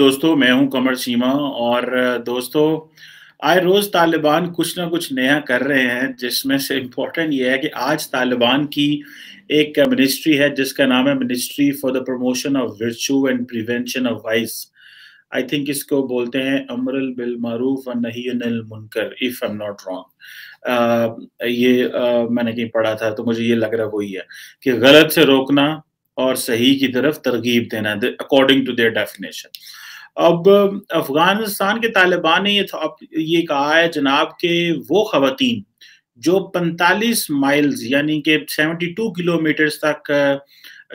दोस्तों मैं हूं कमर सीमा और दोस्तों आए रोज तालिबान कुछ ना कुछ नया कर रहे हैं जिसमें से इम्पोर्टेंट ये है कि आज तालिबान की एक मिनिस्ट्री है जिसका नाम है ministry for the promotion of virtue and prevention of vice I think इसको बोलते हैं अमरल बिल मारूफ और मुनकर if I am not wrong ये uh, मैंने कहीं पढ़ा था तो मुझे ये लग रहा वही है कि गलत से रोकना और सही की तरफ तरगीब देना अकॉर्डिंग टू देयर डेफिनेशन अब अफगानिस्तान के तालिबान ने ये ये कहा है जनाब के वो खातन जो 45 माइल्स यानी कि 72 किलोमीटर तक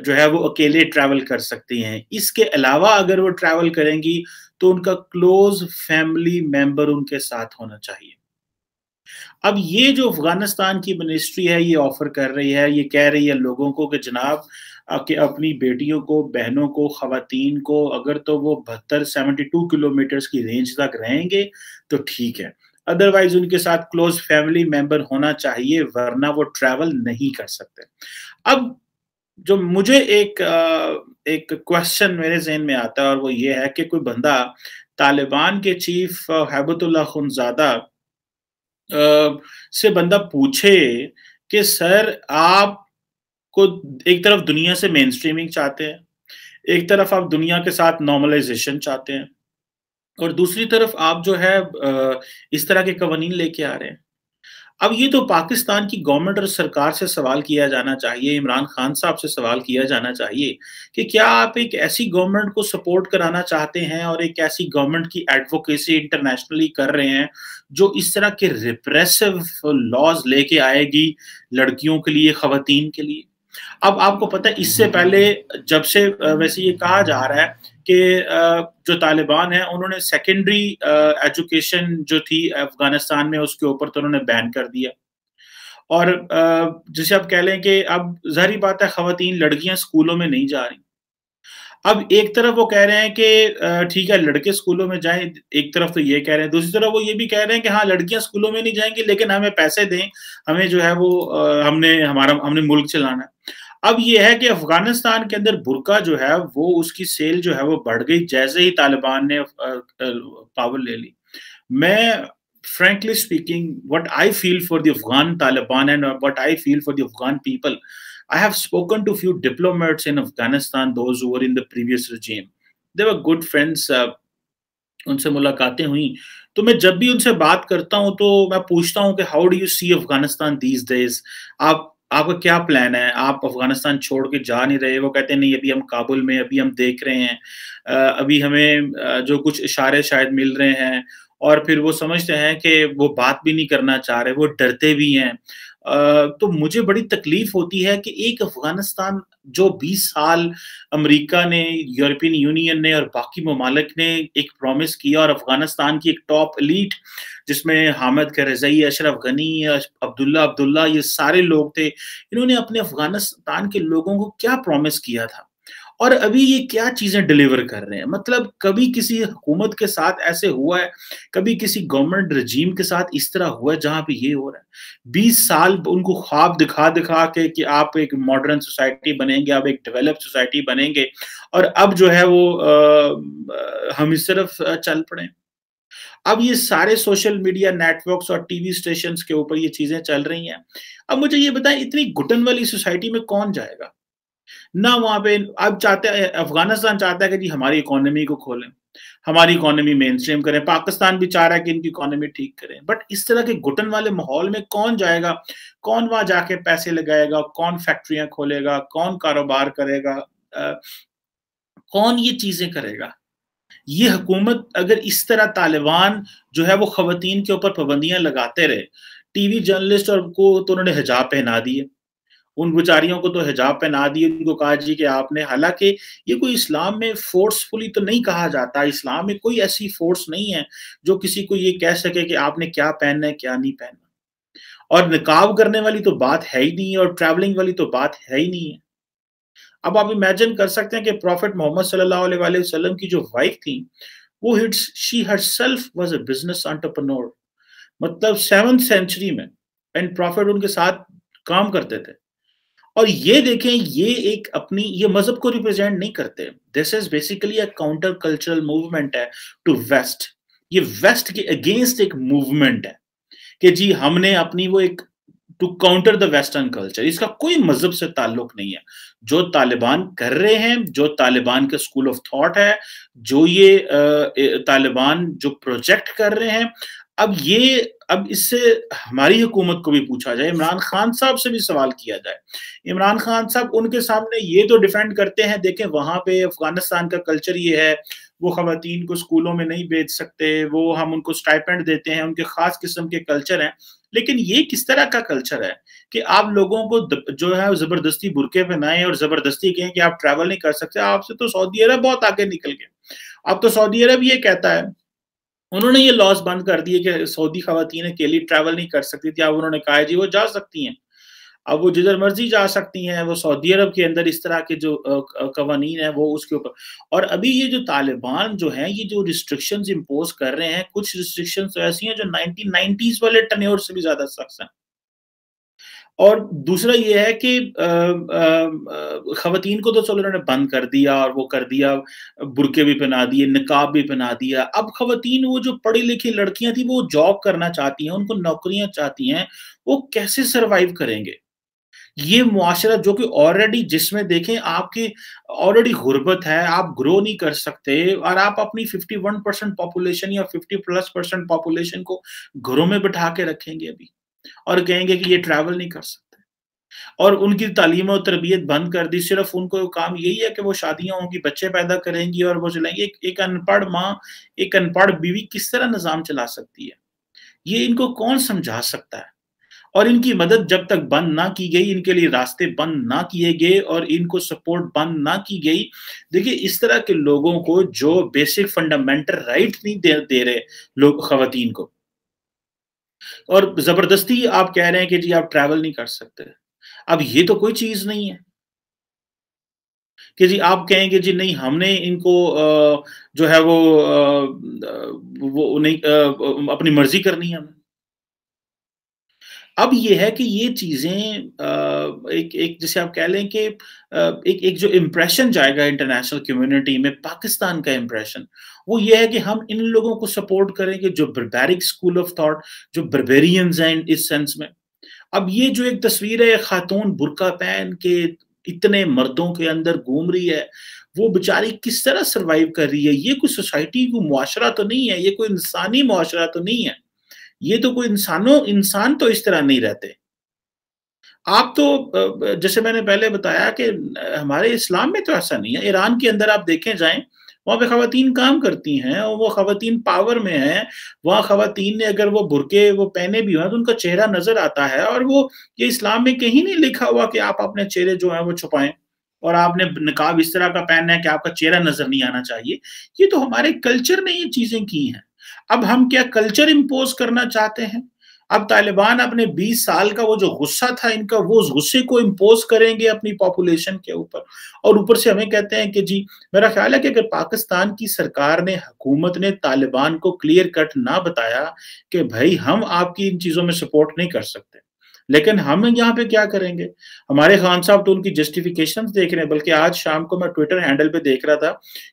जो है वो अकेले ट्रैवल कर सकती हैं इसके अलावा अगर वो ट्रैवल करेंगी तो उनका क्लोज फैमिली मेंबर उनके साथ होना चाहिए अब ये जो अफगानिस्तान की मिनिस्ट्री है ये ऑफर कर रही है ये कह रही है लोगों को कि जनाब कि अपनी बेटियों को बहनों को खातन को अगर तो वो बहत्तर सेवेंटी टू किलोमीटर्स की रेंज तक रहेंगे तो ठीक है अदरवाइज उनके साथ क्लोज फैमिली मेंबर होना चाहिए वरना वो ट्रैवल नहीं कर सकते अब जो मुझे एक एक क्वेश्चन मेरे जहन में आता है और वो ये है कि कोई बंदा तालिबान के चीफ हैबतुल्ला खुनजादा से बंदा पूछे कि सर आप को एक तरफ दुनिया से मेन स्ट्रीमिंग चाहते हैं एक तरफ आप दुनिया के साथ नॉर्मलाइजेशन चाहते हैं और दूसरी तरफ आप जो है इस तरह के कवानीन लेके आ रहे हैं अब ये तो पाकिस्तान की गवर्नमेंट और सरकार से सवाल किया जाना चाहिए इमरान खान साहब से सवाल किया जाना चाहिए कि क्या आप एक ऐसी गवर्नमेंट को सपोर्ट कराना चाहते हैं और एक ऐसी गवर्नमेंट की एडवोकेसी इंटरनेशनली कर रहे हैं जो इस तरह के रिप्रेसिव लॉज लेके आएगी लड़कियों के लिए खातन के लिए अब आपको पता है इससे हम्म। पहले जब से वैसे ये कहा जा रहा है कि जो तालिबान है उन्होंने सेकेंडरी एजुकेशन जो थी अफगानिस्तान में उसके ऊपर तो उन्होंने बैन कर दिया और जैसे आप कह लें कि अब जहरी बात है खातन लड़कियां स्कूलों में नहीं जा रही अब एक तरफ वो कह रहे हैं कि ठीक है लड़के स्कूलों में जाएं एक तरफ तो ये कह रहे हैं दूसरी तरफ वो ये भी कह रहे हैं कि हाँ लड़कियां स्कूलों में नहीं जाएंगी लेकिन हमें पैसे दें हमें जो है वो हमने हमारा हमने मुल्क चलाना है अब ये है कि अफगानिस्तान के अंदर बुरका जो है वो उसकी सेल जो है वो बढ़ गई जैसे ही तालिबान ने पावर ले ली मैं frankly speaking what I feel for the Afghan Taliban and what I feel for the Afghan people I have spoken to a few diplomats in Afghanistan, those who were in the previous regime. They were good friends. Uh, उनसे मुलाकातें हुई तो मैं जब भी उनसे बात करता हूं तो मैं पूछता हूं कि how do you see Afghanistan these days आप आपका क्या प्लान है आप अफगानिस्तान छोड़ के जा नहीं रहे वो कहते नहीं अभी हम काबुल में अभी हम देख रहे हैं अभी हमें जो कुछ इशारे शायद मिल रहे हैं और फिर वो समझते हैं कि वो बात भी नहीं करना चाह रहे वो डरते भी हैं तो मुझे बड़ी तकलीफ होती है कि एक अफगानिस्तान जो 20 साल अमेरिका ने यूरोपियन यूनियन ने और बाकी ममालक ने एक प्रॉमिस किया और अफगानिस्तान की एक टॉप लीड जिसमें हामिद करजई अशरफ गनी अब्दुल्ला अब्दुल्ला ये सारे लोग थे इन्होंने अपने अफगानिस्तान के लोगों को क्या प्रॉमिस किया था और अभी ये क्या चीजें डिलीवर कर रहे हैं मतलब कभी किसी हुकूमत के साथ ऐसे हुआ है कभी किसी गवर्नमेंट रजीम के साथ इस तरह हुआ है जहां पे ये हो रहा है बीस साल उनको ख्वाब दिखा दिखा के कि आप एक मॉडर्न सोसाइटी बनेंगे आप एक डेवलप सोसाइटी बनेंगे और अब जो है वो आ, हम इस तरफ चल पड़े अब ये सारे सोशल मीडिया नेटवर्क्स और टीवी स्टेशन के ऊपर ये चीजें चल रही हैं अब मुझे ये बताएं इतनी घुटन वाली सोसाइटी में कौन जाएगा ना वहां पे अब चाहते हैं अफगानिस्तान चाहता है कि जी हमारी इकोनॉमी को खोलें हमारी इकोनॉमी मेन स्ट्रीम करें पाकिस्तान भी चाह रहा है कि इनकी इकोनॉमी ठीक करें बट इस तरह के घुटन वाले माहौल में कौन जाएगा कौन वहां जाके पैसे लगाएगा कौन फैक्ट्रियां खोलेगा कौन कारोबार करेगा आ, कौन ये चीजें करेगा ये हुकूमत अगर इस तरह तालिबान जो है वो खातन के ऊपर पाबंदियां लगाते रहे टीवी जर्नलिस्ट और को तो उन्होंने हिजाब पहना दिए उन बेचारियों को तो हिजाब पहना दिए उनको कहा जी कि आपने हालांकि ये कोई इस्लाम में फोर्सफुली तो नहीं कहा जाता इस्लाम में कोई ऐसी फोर्स नहीं है जो किसी को ये कह सके कि आपने क्या पहनना है क्या नहीं पहनना और निकाब करने वाली तो बात है ही नहीं है और ट्रैवलिंग वाली तो बात है ही नहीं है अब आप इमेजिन कर सकते हैं कि प्रॉफिट मोहम्मद सल्लल्लाहु अलैहि वसल्लम की जो वाइफ थी वो hits she herself was a business entrepreneur मतलब सेवन सेंचुरी में एंड प्रॉफिट उनके साथ काम करते थे और ये देखें ये एक अपनी ये मजहब को रिप्रेजेंट नहीं करते this is basically a counter cultural movement है टू वेस्ट ये वेस्ट के अगेंस्ट एक मूवमेंट है कि जी हमने अपनी वो एक to counter the western culture इसका कोई मजहब से ताल्लुक नहीं है जो तालिबान कर रहे हैं जो तालिबान के स्कूल ऑफ थॉट है जो ये तालिबान जो प्रोजेक्ट कर रहे हैं अब ये अब इससे हमारी हुकूमत को भी पूछा जाए इमरान खान साहब से भी सवाल किया जाए इमरान खान साहब उनके सामने ये तो डिफेंड करते हैं देखें वहाँ पे अफगानिस्तान का कल्चर ये है वो खातन को स्कूलों में नहीं भेज सकते वो हम उनको स्टाइपेंड देते हैं उनके खास किस्म के कल्चर हैं लेकिन ये किस तरह का कल्चर है कि आप लोगों को जो है जबरदस्ती बुरके पहनाएं और जबरदस्ती कहें कि आप ट्रैवल नहीं कर सकते आपसे तो सऊदी अरब बहुत आगे निकल गए अब तो सऊदी अरब ये कहता है उन्होंने ये लॉस बंद कर दिए कि सऊदी खातन अकेली ट्रैवल नहीं कर सकती थी अब उन्होंने कहा जी वो जा सकती हैं अब वो जिधर मर्जी जा सकती हैं वो सऊदी अरब के अंदर इस तरह के जो कवानीन है वो उसके ऊपर और अभी ये जो तालिबान जो है ये जो रिस्ट्रिक्शंस इम्पोज कर रहे हैं कुछ रिस्ट्रिक्शंस तो ऐसी हैं जो नाइनटीन वाले टनोर से भी ज़्यादा सख्त हैं और दूसरा ये है कि खातन को तो चलो उन्होंने बंद कर दिया और वो कर दिया बुरके भी पहना दिए नकाब भी पहना दिया अब खातन वो जो पढ़ी लिखी लड़कियां थी वो जॉब करना चाहती हैं उनको नौकरियां चाहती हैं वो कैसे सरवाइव करेंगे ये मुआशरा जो कि ऑलरेडी जिसमें देखें आपकी ऑलरेडी गुर्बत है आप ग्रो नहीं कर सकते और आप अपनी 51 परसेंट पॉपुलेशन या 50 प्लस परसेंट पॉपुलेशन को घरों में बिठा के रखेंगे अभी और कहेंगे कि ये ट्रैवल नहीं कर सकते और उनकी तालीम और तरबियत बंद कर दी सिर्फ उनको काम यही है कि वो शादियां होंगी बच्चे पैदा करेंगी और वो चलाएंगे एक, एक अनपढ़ माँ एक अनपढ़ बीवी किस तरह निज़ाम चला सकती है ये इनको कौन समझा सकता है और इनकी मदद जब तक बंद ना की गई इनके लिए रास्ते बंद ना किए गए और इनको सपोर्ट बंद ना की गई देखिए इस तरह के लोगों को जो बेसिक फंडामेंटल राइट नहीं दे दे रहे लोग खातन को और जबरदस्ती आप कह रहे हैं कि जी आप ट्रैवल नहीं कर सकते अब ये तो कोई चीज नहीं है कि जी आप कहेंगे जी नहीं हमने इनको जो है वो वो नहीं अपनी मर्जी करनी है हमें अब ये है कि ये चीज़ें एक एक जैसे आप कह लें कि एक एक जो इम्प्रेशन जाएगा इंटरनेशनल कम्युनिटी में पाकिस्तान का इम्प्रेशन वो ये है कि हम इन लोगों को सपोर्ट करें कि जो बर्बेरिक स्कूल ऑफ थॉट जो बर्बेरियंस हैं इस सेंस में अब ये जो एक तस्वीर है खातून बुरका पहन के इतने मर्दों के अंदर घूम रही है वो बेचारी किस तरह सरवाइव कर रही है ये कोई सोसाइटी को मुआरा तो नहीं है ये कोई इंसानी मुआरा तो नहीं है ये तो कोई इंसानों इंसान तो इस तरह नहीं रहते आप तो जैसे मैंने पहले बताया कि हमारे इस्लाम में तो ऐसा नहीं है ईरान के अंदर आप देखें जाएं वहां पे खातन काम करती हैं और वो खातन पावर में है वहां खातन ने अगर वो बुरके वो पहने भी हैं तो उनका चेहरा नजर आता है और वो ये इस्लाम में कहीं नहीं लिखा हुआ कि आप अपने चेहरे जो है वो छुपाएं और आपने नकाब इस तरह का पहनना है कि आपका चेहरा नजर नहीं आना चाहिए ये तो हमारे कल्चर ने ये चीजें की हैं अब हम क्या कल्चर इम्पोज करना चाहते हैं अब तालिबान अपने 20 साल का वो जो गुस्सा था इनका वो उस गुस्से को इम्पोज करेंगे अपनी पॉपुलेशन के ऊपर और ऊपर से हमें कहते हैं कि जी मेरा ख्याल है कि अगर पाकिस्तान की सरकार ने हुकूमत ने तालिबान को क्लियर कट ना बताया कि भाई हम आपकी इन चीज़ों में सपोर्ट नहीं कर सकते लेकिन हम यहाँ पे क्या करेंगे हमारे खान साहब तो उनकी जस्टिफिकेशन देख रहे हैं बल्कि आज शाम को मैं ट्विटर हैंडल पे देख रहा था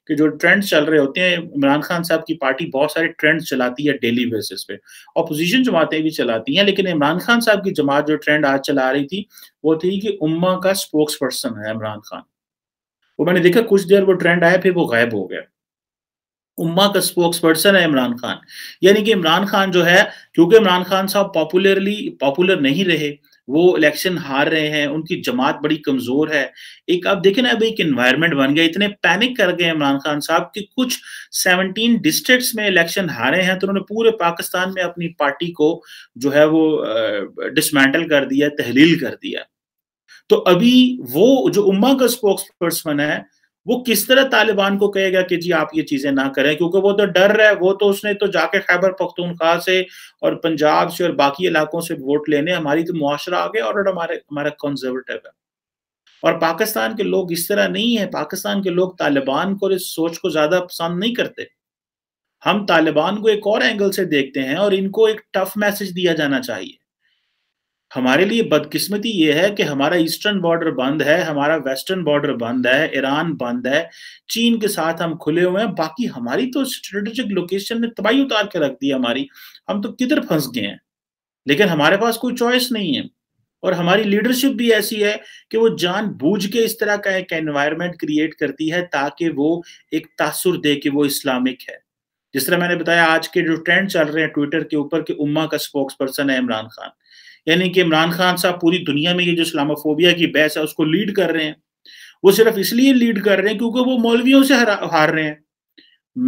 कि जो ट्रेंड्स चल रहे होते हैं इमरान खान साहब की पार्टी बहुत सारे ट्रेंड्स चलाती है डेली बेसिस पे अपोजिशन जमातें भी चलाती हैं लेकिन इमरान खान साहब की जमात जो ट्रेंड आज चला रही थी वो थी कि उम्मा का स्पोक्स पर्सन है इमरान खान वो मैंने देखा कुछ देर वो ट्रेंड आया फिर वो गायब हो गया उम्मा का स्पोक्स पर्सन है इमरान खान यानी कि इमरान खान जो है क्योंकि इमरान खान साहब पॉपुलरली पॉपुलर नहीं रहे वो इलेक्शन हार रहे हैं उनकी जमात बड़ी कमजोर है एक आप देखे ना अभी एक इन्वायरमेंट बन गया इतने पैनिक कर गए इमरान खान साहब कि कुछ 17 डिस्ट्रिक्ट्स में इलेक्शन हारे हैं तो उन्होंने पूरे पाकिस्तान में अपनी पार्टी को जो है वो डिसमेंटल कर दिया तहलील कर दिया तो अभी वो जो उम्मा का स्पोक्स पर्सन है वो किस तरह तालिबान को कहेगा कि जी आप ये चीजें ना करें क्योंकि वो तो डर रहा है वो तो उसने तो जाके खैबर पख्तूनख्वा से और पंजाब से और बाकी इलाकों से वोट लेने हमारी तो मुआरा आ गया और हमारे हमारा कंजर्वेटिव है और पाकिस्तान के लोग इस तरह नहीं है पाकिस्तान के लोग तालिबान को इस सोच को ज्यादा पसंद नहीं करते हम तालिबान को एक और एंगल से देखते हैं और इनको एक टफ मैसेज दिया जाना चाहिए हमारे लिए बदकिस्मती ये है कि हमारा ईस्टर्न बॉर्डर बंद है हमारा वेस्टर्न बॉर्डर बंद है ईरान बंद है चीन के साथ हम खुले हुए हैं बाकी हमारी तो स्ट्रेटेजिक लोकेशन ने तबाही उतार के रख दी हमारी हम तो किधर फंस गए हैं लेकिन हमारे पास कोई चॉइस नहीं है और हमारी लीडरशिप भी ऐसी है कि वो जान बूझ के इस तरह का एक एनवायरमेंट क्रिएट करती है ताकि वो एक तासुर दे कि वो इस्लामिक है जिस तरह मैंने बताया आज के जो ट्रेंड चल रहे हैं ट्विटर के ऊपर कि उम्मा का स्पोक्स पर्सन है इमरान खान यानी कि इमरान खान साहब पूरी दुनिया में ये जो इस्लामोफोबिया की बहस है उसको लीड कर रहे हैं वो सिर्फ इसलिए लीड कर रहे हैं क्योंकि वो मौलवियों से हार रहे हैं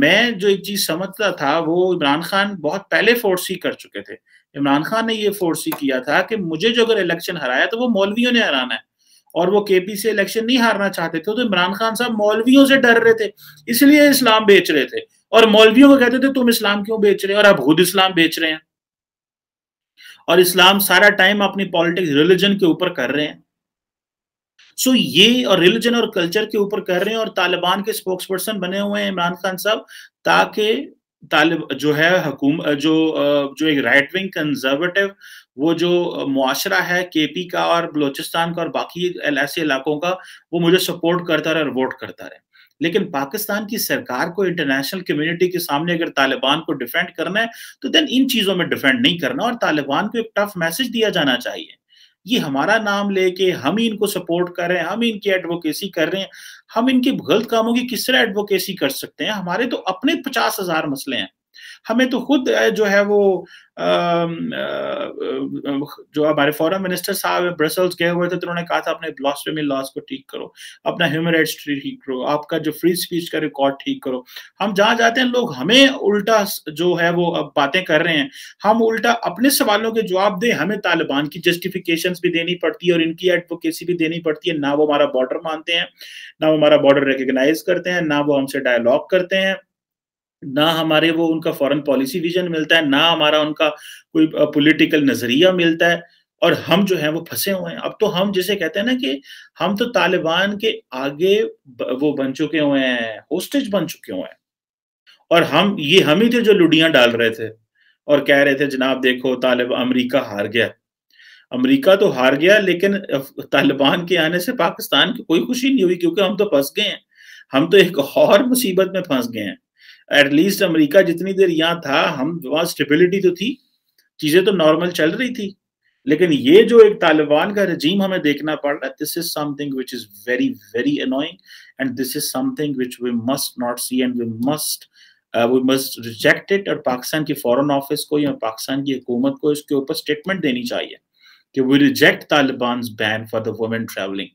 मैं जो एक चीज समझता था वो इमरान खान बहुत पहले फोर्सी कर चुके थे इमरान खान ने ये फोर्सी किया था कि मुझे जो अगर इलेक्शन हराया तो वो मौलवियों ने हराना है और वो केपी से इलेक्शन नहीं हारना चाहते थे तो इमरान खान साहब मौलवियों से डर रहे थे इसलिए इस्लाम बेच रहे थे और मौलवियों को कहते थे तुम इस्लाम क्यों बेच रहे हो और आप खुद इस्लाम बेच रहे हैं और इस्लाम सारा टाइम अपनी पॉलिटिक्स रिलीजन के ऊपर कर रहे हैं सो so, ये और रिलीजन और कल्चर के ऊपर कर रहे हैं और तालिबान के स्पोक्स पर्सन बने हुए हैं इमरान खान साहब ताकि तालिब जो है हकुम, जो जो एक राइट विंग कंजर्वेटिव वो जो मुआशरा है केपी का और बलोचिस्तान का और बाकी ऐसे इलाकों का वो मुझे सपोर्ट करता रहे और वोट करता रहे लेकिन पाकिस्तान की सरकार को इंटरनेशनल कम्युनिटी के सामने अगर तालिबान को डिफेंड करना है तो देन इन चीज़ों में डिफेंड नहीं करना और तालिबान को एक टफ मैसेज दिया जाना चाहिए ये हमारा नाम लेके हम ही इनको सपोर्ट कर रहे हैं हम इनकी एडवोकेसी कर रहे हैं हम इनके गलत कामों की किस तरह एडवोकेसी कर सकते हैं हमारे तो अपने पचास हजार मसले हैं हमें तो खुद जो है वो जो हमारे फॉरेन मिनिस्टर साहब ब्रसल्स गए हुए थे तो उन्होंने कहा था अपने ब्लॉसफेमी लॉस को ठीक करो अपना ह्यूमन राइट्स ठीक करो आपका जो फ्री स्पीच का रिकॉर्ड ठीक करो हम जहाँ जाते हैं लोग हमें उल्टा जो है वो बातें कर रहे हैं हम उल्टा अपने सवालों के जवाब दें हमें तालिबान की जस्टिफिकेशन भी देनी पड़ती है और इनकी एडवोकेसी भी देनी पड़ती है ना वो हमारा बॉर्डर मानते हैं ना वो हमारा बॉर्डर रिकग्नाइज करते हैं ना वो हमसे डायलॉग करते हैं ना हमारे वो उनका फॉरेन पॉलिसी विजन मिलता है ना हमारा उनका कोई पॉलिटिकल नजरिया मिलता है और हम जो है वो फंसे हुए हैं अब तो हम जिसे कहते हैं ना कि हम तो तालिबान के आगे वो बन चुके हुए हैं होस्टेज बन चुके हुए हैं और हम ये हम ही थे जो लुडियां डाल रहे थे और कह रहे थे जनाब देखो तालिब अमरीका हार गया अमरीका तो हार गया लेकिन तालिबान के आने से पाकिस्तान की कोई खुशी नहीं हुई क्योंकि हम तो फंस गए हैं हम तो एक और मुसीबत में फंस गए हैं एटलीस्ट अमेरिका जितनी देर यहाँ था हम वहां स्टेबिलिटी तो थी चीजें तो नॉर्मल चल रही थी लेकिन ये जो एक तालिबान का रजीम हमें देखना पड़ रहा है this is something which is very very annoying and this is something which we must not see and we must we must reject it और पाकिस्तान की फॉरेन ऑफिस को या पाकिस्तान की हुकूमत को इसके ऊपर स्टेटमेंट देनी चाहिए कि we reject Taliban ban for the women travelling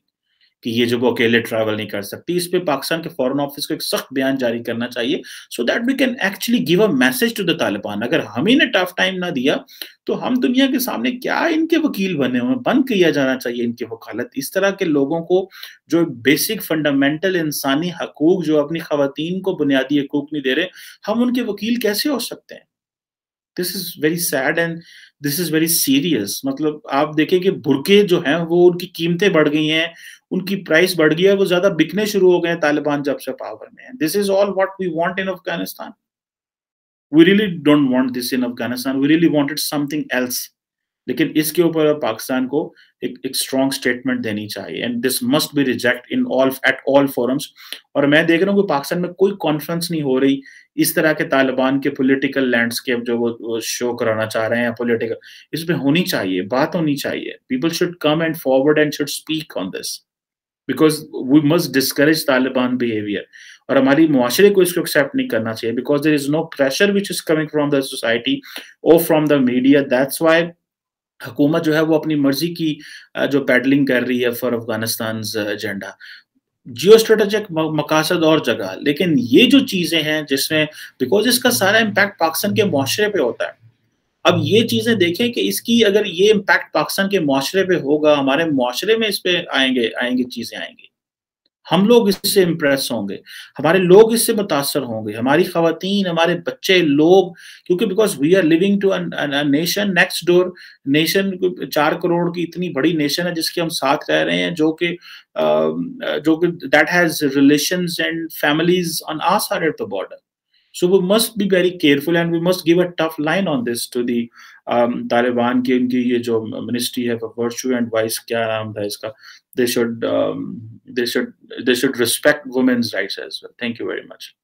कि ये जो वो अकेले ट्रैवल नहीं कर सकती इस पे पाकिस्तान के फॉरेन ऑफिस को एक सख्त बयान जारी करना चाहिए so that we can actually give a message to the Taliban अगर हम ही ने टफ टाइम ना दिया तो हम दुनिया के सामने क्या इनके वकील बने हुए बंद किया जाना चाहिए इनकी वकालत इस तरह के लोगों को जो बेसिक फंडामेंटल इंसानी हकूक जो अपनी खातन को बुनियादी हकूक नहीं दे रहे हम उनके वकील कैसे हो सकते हैं this is very sad and this is very serious मतलब आप देखें कि बुरके जो हैं वो उनकी कीमतें बढ़ गई हैं उनकी प्राइस बढ़ गई है वो ज्यादा बिकने शुरू हो गए हैं तालिबान जब से पावर में this is all what we want in Afghanistan we really don't want this in Afghanistan we really wanted something else लेकिन इसके ऊपर पाकिस्तान को एक एक स्ट्रॉन्ग स्टेटमेंट देनी चाहिए and this must be reject in all at all forums और मैं देख रहा हूँ कि पाकिस्तान में कोई कॉन्फ्रेंस नहीं हो रही इस तरह के तालिबान के पॉलिटिकल लैंडस्केप जो वो, वो शो कराना चाह रहे हैं पॉलिटिकल इसमें होनी चाहिए बात होनी चाहिए people should come and forward and should speak on this because we must discourage Taliban behaviour और हमारी माशरे को इसको एक्सेप्ट नहीं करना चाहिए because there is no pressure which is coming from the society और from the media that's why हुकूमत जो है वो अपनी मर्जी की जो पैडलिंग कर रही है for Afghanistan agenda geo strategic मकासद और जगह लेकिन ये जो चीज़ें हैं जिसमें बिकॉज इसका सारा इम्पैक्ट पाकिस्तान के माशरे पे होता है अब ये चीज़ें देखें कि इसकी अगर ये इम्पैक्ट पाकिस्तान के माशरे पे होगा हमारे माशरे में इस पर आएंगे आएंगे चीज़ें आएंगी हम लोग इससे इम्प्रेस होंगे हमारे लोग इससे मुतासर होंगे हमारी खातन हमारे बच्चे लोग क्योंकि because we are living two nation next door nation चार करोड़ की इतनी बड़ी नेशन है जिसके हम साथ रह रहे हैं जो कि जो कि that has relation and families on our side of the border So we must be very careful and we must give a tough line on this to the um, Taliban की ministry of virtue and vice they should um, they should they should respect women's rights as well. Thank you very much.